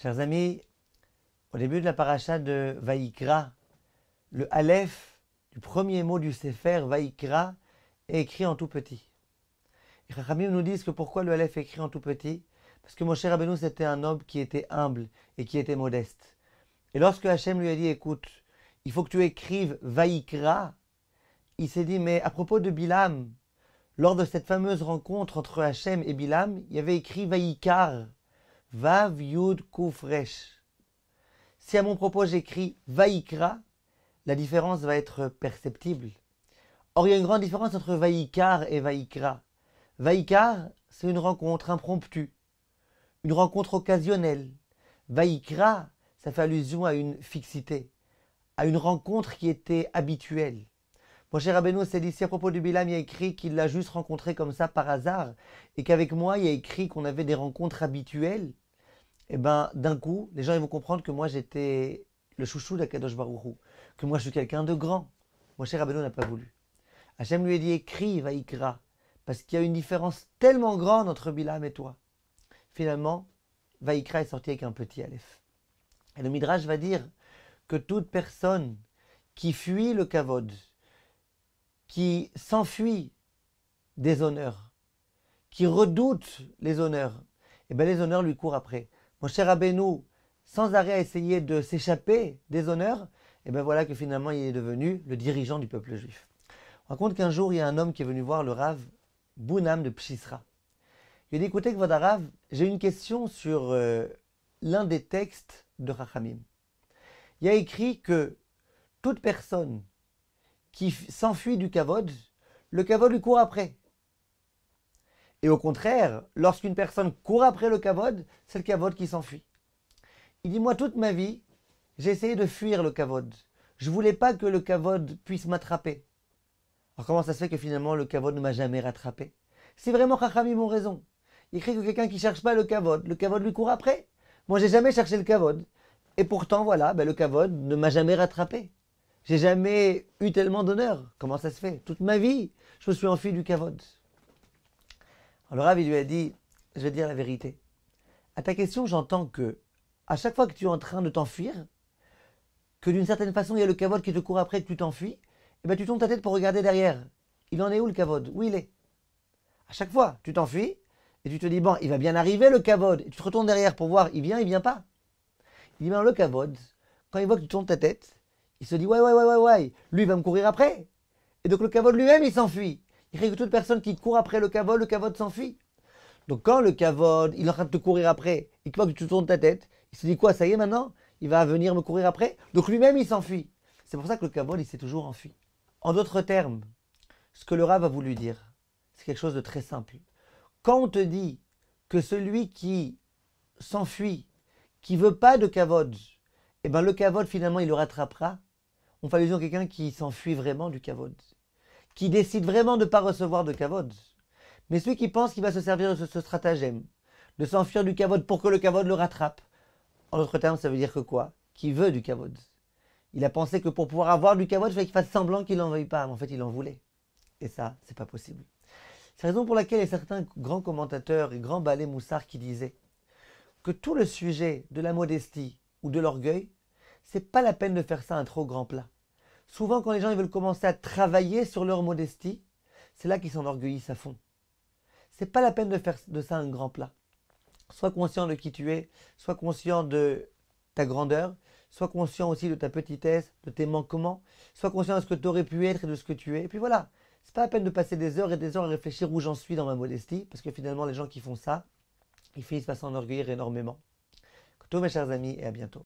Chers amis, au début de la paracha de Vaïkra, le Aleph du premier mot du Sefer, Vaïkra, est écrit en tout petit. Et Chachamim nous disent que pourquoi le Aleph est écrit en tout petit Parce que mon cher Rabbeinu, c'était un homme qui était humble et qui était modeste. Et lorsque Hachem lui a dit, écoute, il faut que tu écrives Vaïkra, il s'est dit, mais à propos de Bilam, lors de cette fameuse rencontre entre Hachem et Bilam, il y avait écrit Vaïkar. Vav Yud Kufresh. Si à mon propos j'écris Vaikra, la différence va être perceptible. Or, il y a une grande différence entre Vaikar et Vaikra. Vaikar, c'est une rencontre impromptue, une rencontre occasionnelle. Vaikra, ça fait allusion à une fixité, à une rencontre qui était habituelle. Mon cher Abeno, c'est ici à propos du Bilam, il a écrit qu'il l'a juste rencontré comme ça par hasard, et qu'avec moi, il y a écrit qu'on avait des rencontres habituelles et eh ben d'un coup, les gens ils vont comprendre que moi j'étais le chouchou d'Akadosh Baruchou, que moi je suis quelqu'un de grand. Moi, cher Abedou n'a pas voulu. Hachem lui a dit écris Vaikra, parce qu'il y a une différence tellement grande entre Bilam et toi. Finalement, Vaikra est sorti avec un petit Aleph. Et le Midrash va dire que toute personne qui fuit le Kavod, qui s'enfuit des honneurs, qui redoute les honneurs, et eh bien les honneurs lui courent après. Mon cher Abenou, sans arrêt à essayer de s'échapper des honneurs, et eh bien voilà que finalement il est devenu le dirigeant du peuple juif. On raconte qu'un jour il y a un homme qui est venu voir le Rav Bounam de Pshisra. Il a dit Écoutez, Kvadarav, j'ai une question sur euh, l'un des textes de Rachamim. Il a écrit que toute personne qui s'enfuit du Kavod, le Kavod lui court après. Et au contraire, lorsqu'une personne court après le kavod, c'est le kavod qui s'enfuit. Il dit, moi, toute ma vie, j'ai essayé de fuir le kavod. Je ne voulais pas que le cavode puisse m'attraper. Alors comment ça se fait que finalement le kavod ne m'a jamais rattrapé C'est vraiment Rachamim mon raison. Il écrit que quelqu'un qui cherche pas le kavod, le kavod lui court après. Moi, j'ai jamais cherché le kavod. Et pourtant, voilà, ben, le kavod ne m'a jamais rattrapé. J'ai jamais eu tellement d'honneur. Comment ça se fait Toute ma vie, je me suis enfui du kavod. Alors Rav, lui a dit, je vais dire la vérité. À ta question, j'entends que à chaque fois que tu es en train de t'enfuir, que d'une certaine façon, il y a le cavode qui te court après, que tu t'enfuis, et eh bien tu tournes ta tête pour regarder derrière. Il en est où le cavode Où il est À chaque fois, tu t'enfuis, et tu te dis, bon, il va bien arriver le cavode. Et tu te retournes derrière pour voir, il vient, il vient pas. Il dit, ben, le cavode, quand il voit que tu tournes ta tête, il se dit, ouais, ouais, ouais, ouais, ouais, lui, il va me courir après. Et donc le cavode lui-même, il s'enfuit. Il crée que toute personne qui court après le kavod, le kavod s'enfuit. Donc quand le kavod, il est en train de te courir après, et que tu tournes ta tête, il se dit quoi, ça y est maintenant, il va venir me courir après. Donc lui-même, il s'enfuit. C'est pour ça que le kavod, il s'est toujours enfui. En d'autres termes, ce que le va a voulu dire, c'est quelque chose de très simple. Quand on te dit que celui qui s'enfuit, qui veut pas de kavod, eh ben le kavod finalement il le rattrapera. On fait allusion à quelqu'un qui s'enfuit vraiment du kavod qui décide vraiment de ne pas recevoir de kavod, mais celui qui pense qu'il va se servir de ce, stratagème, de s'enfuir du kavod pour que le kavod le rattrape. En d'autres termes, ça veut dire que quoi Qui veut du kavod. Il a pensé que pour pouvoir avoir du kavod, il fallait qu'il fasse semblant qu'il n'en veuille pas, mais en fait, il en voulait. Et ça, c'est pas possible. C'est la raison pour laquelle il y a certains grands commentateurs et grands balais moussards qui disaient que tout le sujet de la modestie ou de l'orgueil, c'est pas la peine de faire ça un trop grand plat. Souvent, quand les gens veulent commencer à travailler sur leur modestie, c'est là qu'ils s'enorgueillissent à fond. C'est pas la peine de faire de ça un grand plat. Sois conscient de qui tu es, sois conscient de ta grandeur, sois conscient aussi de ta petitesse, de tes manquements, sois conscient de ce que tu aurais pu être et de ce que tu es. Et puis voilà, c'est pas la peine de passer des heures et des heures à réfléchir où j'en suis dans ma modestie, parce que finalement, les gens qui font ça, ils finissent par s'enorgueillir énormément. Tout mes chers amis et à bientôt.